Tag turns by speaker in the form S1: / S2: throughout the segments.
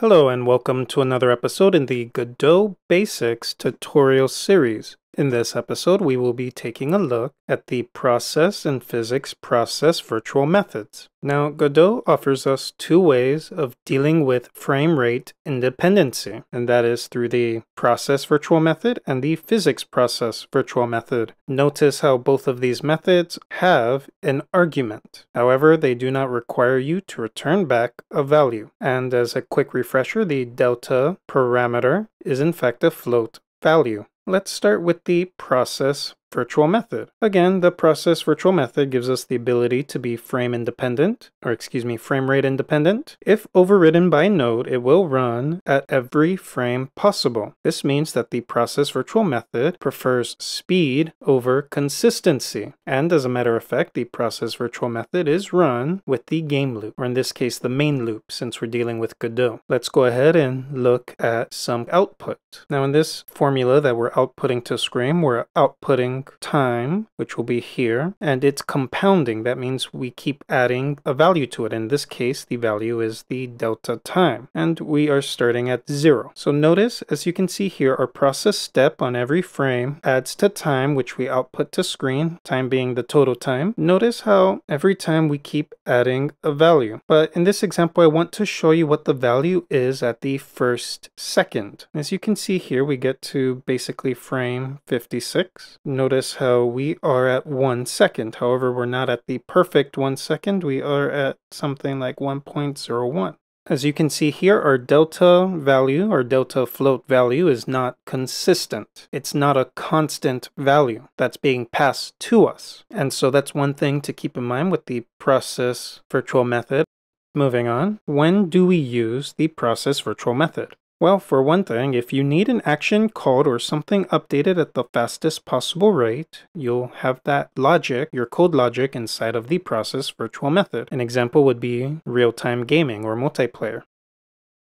S1: Hello and welcome to another episode in the Godot Basics tutorial series. In this episode, we will be taking a look at the process and physics process virtual methods. Now, Godot offers us two ways of dealing with frame rate independency, and that is through the process virtual method and the physics process virtual method. Notice how both of these methods have an argument. However, they do not require you to return back a value. And as a quick refresher, the delta parameter is in fact a float value. Let's start with the process virtual method. Again, the process virtual method gives us the ability to be frame independent, or excuse me, frame rate independent. If overridden by a node, it will run at every frame possible. This means that the process virtual method prefers speed over consistency. And as a matter of fact, the process virtual method is run with the game loop, or in this case, the main loop, since we're dealing with Godot. Let's go ahead and look at some output. Now in this formula that we're outputting to screen, we're outputting time, which will be here, and it's compounding. That means we keep adding a value to it. In this case, the value is the delta time, and we are starting at zero. So notice, as you can see here, our process step on every frame adds to time, which we output to screen, time being the total time. Notice how every time we keep adding a value. But in this example, I want to show you what the value is at the first second. As you can see here, we get to basically frame 56. Notice notice how we are at one second. However, we're not at the perfect one second. We are at something like 1.01. As you can see here, our delta value, our delta float value is not consistent. It's not a constant value that's being passed to us. And so that's one thing to keep in mind with the process virtual method. Moving on, when do we use the process virtual method? Well, for one thing, if you need an action called or something updated at the fastest possible rate, you'll have that logic, your code logic, inside of the process virtual method. An example would be real-time gaming or multiplayer.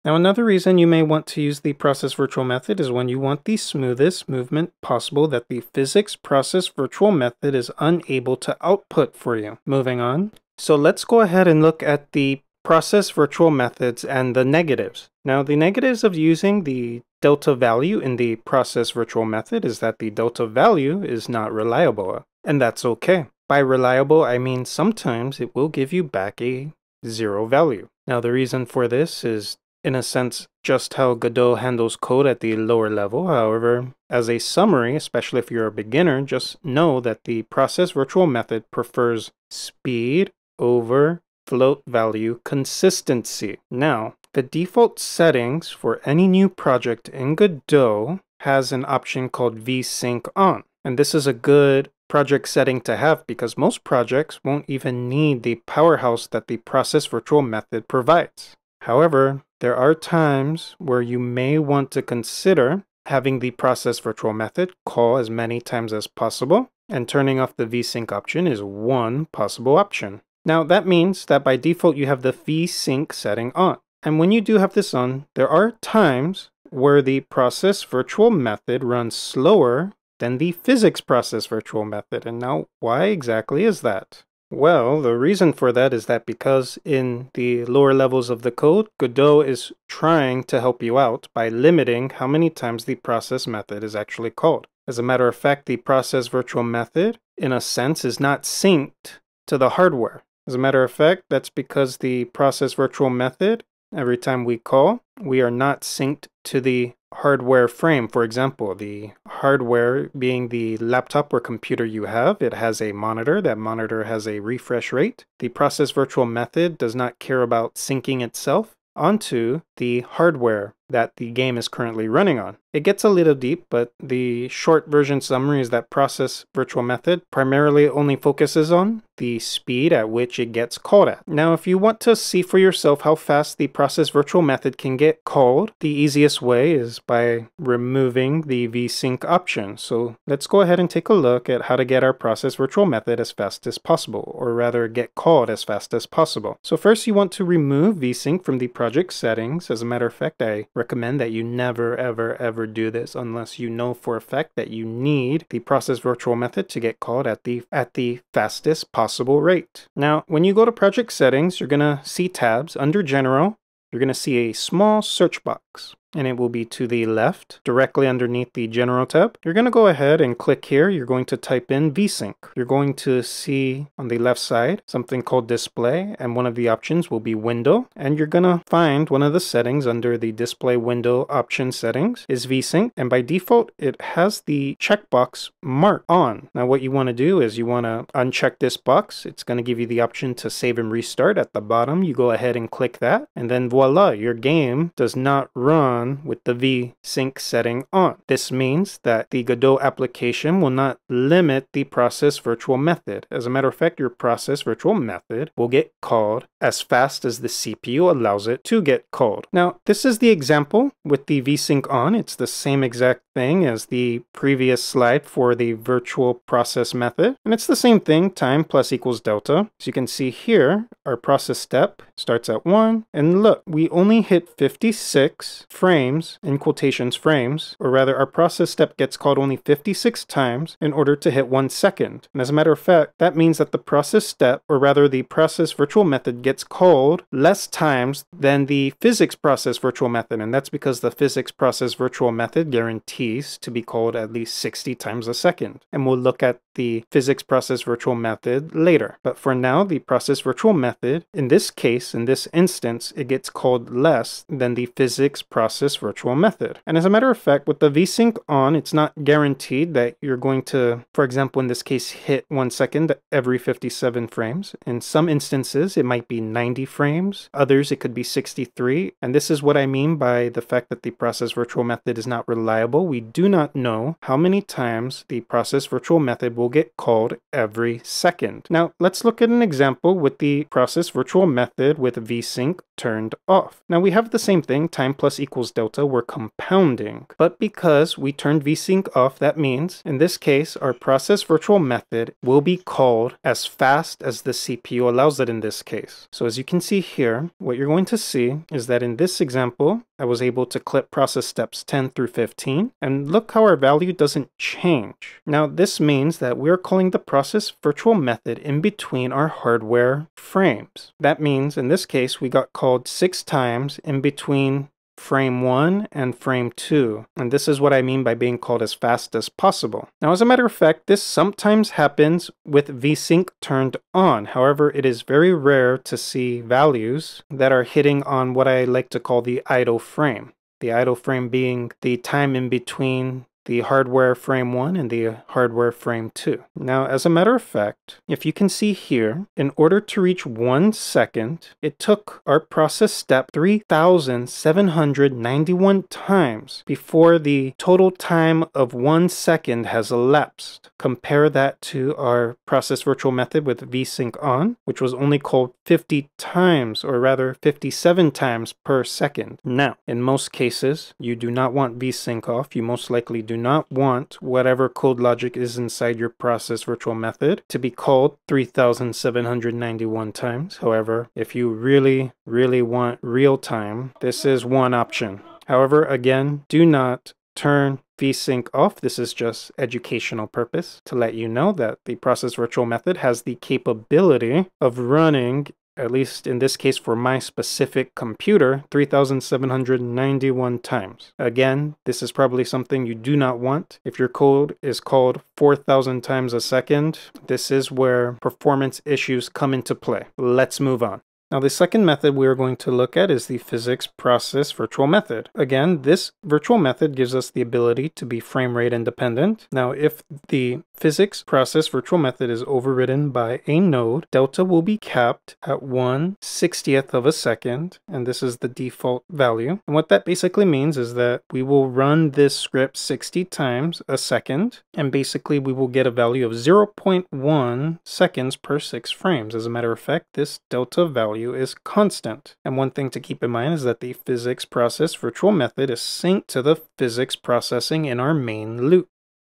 S1: Now another reason you may want to use the process virtual method is when you want the smoothest movement possible that the physics process virtual method is unable to output for you. Moving on. So let's go ahead and look at the process virtual methods and the negatives. Now the negatives of using the delta value in the process virtual method is that the delta value is not reliable, and that's okay. By reliable, I mean sometimes it will give you back a zero value. Now the reason for this is in a sense just how Godot handles code at the lower level. However, as a summary, especially if you're a beginner, just know that the process virtual method prefers speed over float value consistency. Now, the default settings for any new project in Godot has an option called vsync on. And this is a good project setting to have because most projects won't even need the powerhouse that the process virtual method provides. However, there are times where you may want to consider having the process virtual method call as many times as possible, and turning off the vsync option is one possible option. Now that means that by default you have the vsync setting on. And when you do have this on, there are times where the process virtual method runs slower than the physics process virtual method. And now why exactly is that? Well, the reason for that is that because in the lower levels of the code, Godot is trying to help you out by limiting how many times the process method is actually called. As a matter of fact, the process virtual method, in a sense, is not synced to the hardware. As a matter of fact, that's because the process virtual method, every time we call, we are not synced to the hardware frame. For example, the hardware being the laptop or computer you have, it has a monitor. That monitor has a refresh rate. The process virtual method does not care about syncing itself onto the hardware that the game is currently running on. It gets a little deep, but the short version summary is that process virtual method primarily only focuses on the speed at which it gets called at. Now, if you want to see for yourself how fast the process virtual method can get called, the easiest way is by removing the vsync option. So let's go ahead and take a look at how to get our process virtual method as fast as possible, or rather get called as fast as possible. So first you want to remove vsync from the project settings. As a matter of fact, I recommend that you never, ever, ever do this unless you know for a fact that you need the process virtual method to get called at the, at the fastest possible rate. Now, when you go to project settings, you're gonna see tabs under general, you're gonna see a small search box and it will be to the left, directly underneath the General tab. You're going to go ahead and click here. You're going to type in VSync. You're going to see on the left side something called Display, and one of the options will be Window. And you're going to find one of the settings under the Display Window option settings is VSync, and by default, it has the checkbox marked on. Now, what you want to do is you want to uncheck this box. It's going to give you the option to save and restart at the bottom. You go ahead and click that, and then voila, your game does not run on with the vSync setting on. This means that the Godot application will not limit the process virtual method. As a matter of fact, your process virtual method will get called as fast as the CPU allows it to get called. Now, this is the example with the vSync on. It's the same exact thing as the previous slide for the virtual process method. And it's the same thing, time plus equals delta. So you can see here, our process step starts at one. And look, we only hit 56 frames frames, in quotations frames, or rather our process step gets called only 56 times in order to hit one second. And as a matter of fact, that means that the process step, or rather the process virtual method gets called less times than the physics process virtual method. And that's because the physics process virtual method guarantees to be called at least 60 times a second. And we'll look at the physics process virtual method later. But for now, the process virtual method, in this case, in this instance, it gets called less than the physics process this virtual method. And as a matter of fact, with the vsync on, it's not guaranteed that you're going to, for example, in this case, hit one second every 57 frames. In some instances, it might be 90 frames. Others, it could be 63. And this is what I mean by the fact that the process virtual method is not reliable. We do not know how many times the process virtual method will get called every second. Now, let's look at an example with the process virtual method with vsync turned off. Now we have the same thing, time plus equals delta were compounding. But because we turned vsync off, that means, in this case, our process virtual method will be called as fast as the CPU allows it in this case. So as you can see here, what you're going to see is that in this example, I was able to clip process steps 10 through 15, and look how our value doesn't change. Now this means that we're calling the process virtual method in between our hardware frames. That means in this case we got called six times in between frame 1 and frame 2. And this is what I mean by being called as fast as possible. Now, as a matter of fact, this sometimes happens with vsync turned on. However, it is very rare to see values that are hitting on what I like to call the idle frame. The idle frame being the time in between the hardware frame 1 and the hardware frame 2. Now, as a matter of fact, if you can see here, in order to reach 1 second, it took our process step 3,791 times before the total time of 1 second has elapsed. Compare that to our process virtual method with vsync on, which was only called 50 times, or rather 57 times per second. Now, in most cases, you do not want vsync off. You most likely do do not want whatever code logic is inside your process virtual method to be called 3,791 times. However, if you really, really want real time, this is one option. However, again, do not turn vsync off. This is just educational purpose to let you know that the process virtual method has the capability of running at least in this case for my specific computer, 3,791 times. Again, this is probably something you do not want. If your code is called 4,000 times a second, this is where performance issues come into play. Let's move on. Now the second method we are going to look at is the physics process virtual method. Again, this virtual method gives us the ability to be frame rate independent. Now if the physics process virtual method is overridden by a node, delta will be capped at 1 60th of a second, and this is the default value. And what that basically means is that we will run this script 60 times a second, and basically we will get a value of 0.1 seconds per 6 frames. As a matter of fact, this delta value value is constant. And one thing to keep in mind is that the physics process virtual method is synced to the physics processing in our main loop.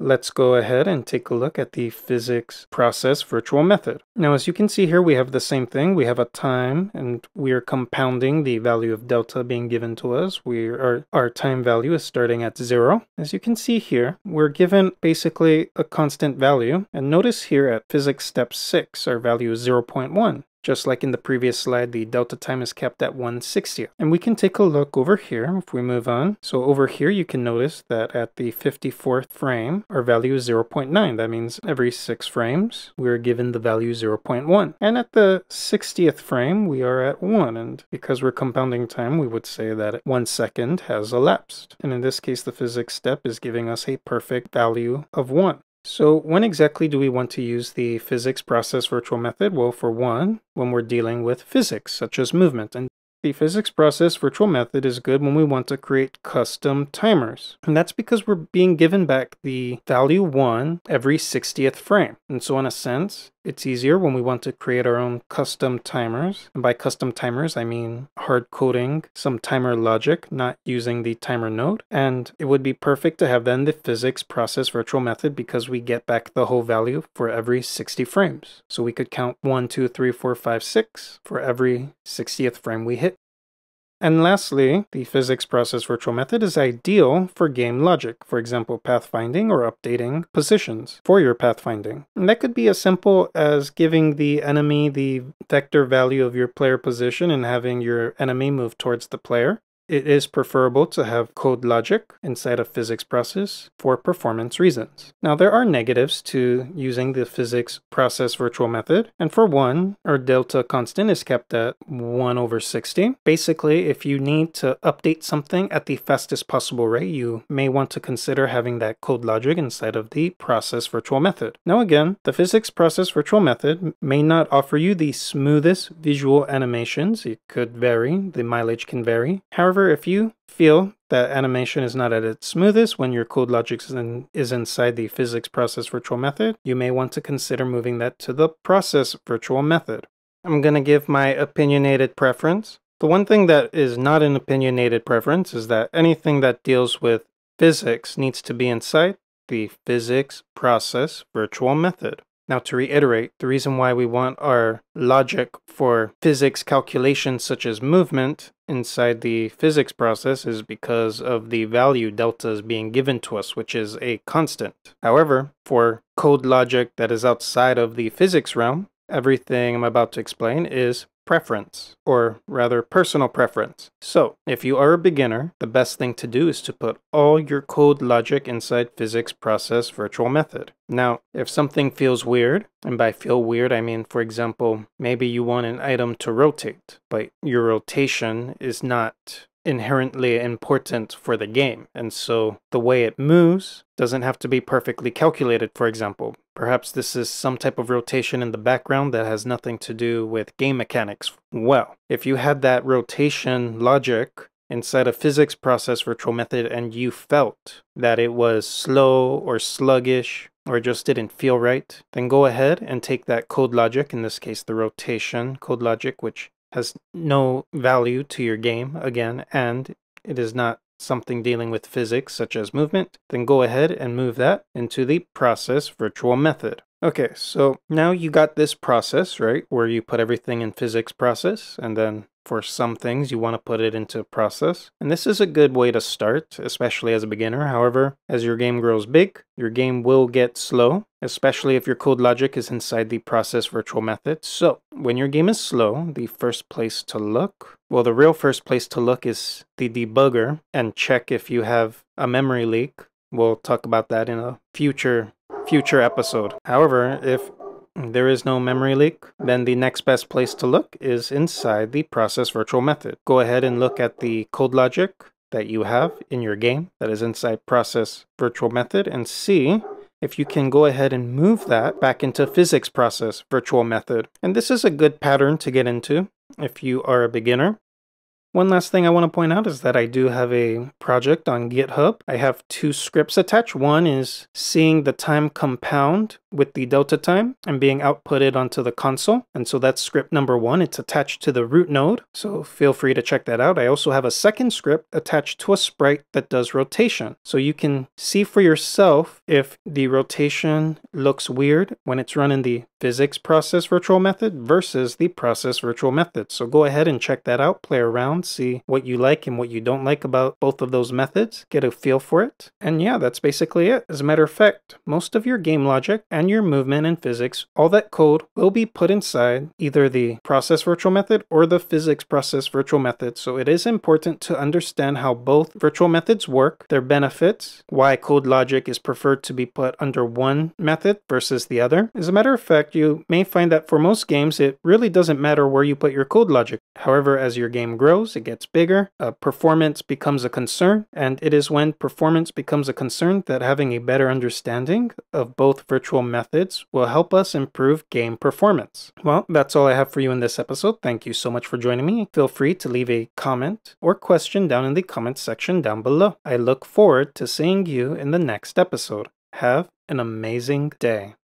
S1: Let's go ahead and take a look at the physics process virtual method. Now, as you can see here, we have the same thing. We have a time and we are compounding the value of delta being given to us. We are, our time value is starting at zero. As you can see here, we're given basically a constant value. And notice here at physics step six, our value is 0.1. Just like in the previous slide, the delta time is kept at 1 And we can take a look over here if we move on. So over here, you can notice that at the 54th frame, our value is 0.9. That means every six frames, we're given the value 0.1. And at the 60th frame, we are at 1. And because we're compounding time, we would say that 1 second has elapsed. And in this case, the physics step is giving us a perfect value of 1. So when exactly do we want to use the physics process virtual method? Well, for one, when we're dealing with physics, such as movement. And the physics process virtual method is good when we want to create custom timers. And that's because we're being given back the value 1 every 60th frame. And so in a sense, it's easier when we want to create our own custom timers. And by custom timers, I mean hard coding some timer logic, not using the timer node. And it would be perfect to have then the physics process virtual method because we get back the whole value for every 60 frames. So we could count 1, 2, 3, 4, 5, 6 for every 60th frame we hit. And lastly, the physics process virtual method is ideal for game logic, for example pathfinding or updating positions for your pathfinding. And that could be as simple as giving the enemy the vector value of your player position and having your enemy move towards the player, it is preferable to have code logic inside a physics process for performance reasons. Now there are negatives to using the physics process virtual method, and for one, our delta constant is kept at 1 over 60. Basically, if you need to update something at the fastest possible rate, you may want to consider having that code logic inside of the process virtual method. Now again, the physics process virtual method may not offer you the smoothest visual animations. It could vary, the mileage can vary. However, However, if you feel that animation is not at its smoothest when your code logic is, in, is inside the physics process virtual method, you may want to consider moving that to the process virtual method. I'm going to give my opinionated preference. The one thing that is not an opinionated preference is that anything that deals with physics needs to be inside the physics process virtual method. Now to reiterate, the reason why we want our logic for physics calculations such as movement inside the physics process is because of the value deltas being given to us, which is a constant. However, for code logic that is outside of the physics realm, everything I'm about to explain is preference, or rather personal preference. So, if you are a beginner, the best thing to do is to put all your code logic inside physics process virtual method. Now, if something feels weird, and by feel weird, I mean, for example, maybe you want an item to rotate, but your rotation is not inherently important for the game. And so the way it moves doesn't have to be perfectly calculated, for example. Perhaps this is some type of rotation in the background that has nothing to do with game mechanics. Well, if you had that rotation logic inside a physics process virtual method and you felt that it was slow or sluggish or just didn't feel right, then go ahead and take that code logic, in this case the rotation code logic, which has no value to your game, again, and it is not something dealing with physics such as movement, then go ahead and move that into the process virtual method. Okay, so now you got this process, right, where you put everything in physics process, and then for some things, you want to put it into a process, and this is a good way to start, especially as a beginner. However, as your game grows big, your game will get slow, especially if your code logic is inside the process virtual method. So, when your game is slow, the first place to look, well, the real first place to look is the debugger and check if you have a memory leak. We'll talk about that in a future future episode. However, if there is no memory leak, then the next best place to look is inside the process virtual method. Go ahead and look at the code logic that you have in your game that is inside process virtual method and see if you can go ahead and move that back into physics process virtual method. And this is a good pattern to get into if you are a beginner. One last thing I want to point out is that I do have a project on GitHub. I have two scripts attached. One is seeing the time compound with the delta time and being outputted onto the console. And so that's script number one. It's attached to the root node. So feel free to check that out. I also have a second script attached to a sprite that does rotation. So you can see for yourself if the rotation looks weird when it's run in the physics process virtual method versus the process virtual method. So go ahead and check that out, play around around, see what you like and what you don't like about both of those methods, get a feel for it. And yeah, that's basically it. As a matter of fact, most of your game logic and your movement and physics, all that code will be put inside either the process virtual method or the physics process virtual method. So it is important to understand how both virtual methods work, their benefits, why code logic is preferred to be put under one method versus the other. As a matter of fact, you may find that for most games, it really doesn't matter where you put your code logic. However, as your game grows, grows, it gets bigger, uh, performance becomes a concern, and it is when performance becomes a concern that having a better understanding of both virtual methods will help us improve game performance. Well, that's all I have for you in this episode. Thank you so much for joining me. Feel free to leave a comment or question down in the comments section down below. I look forward to seeing you in the next episode. Have an amazing day.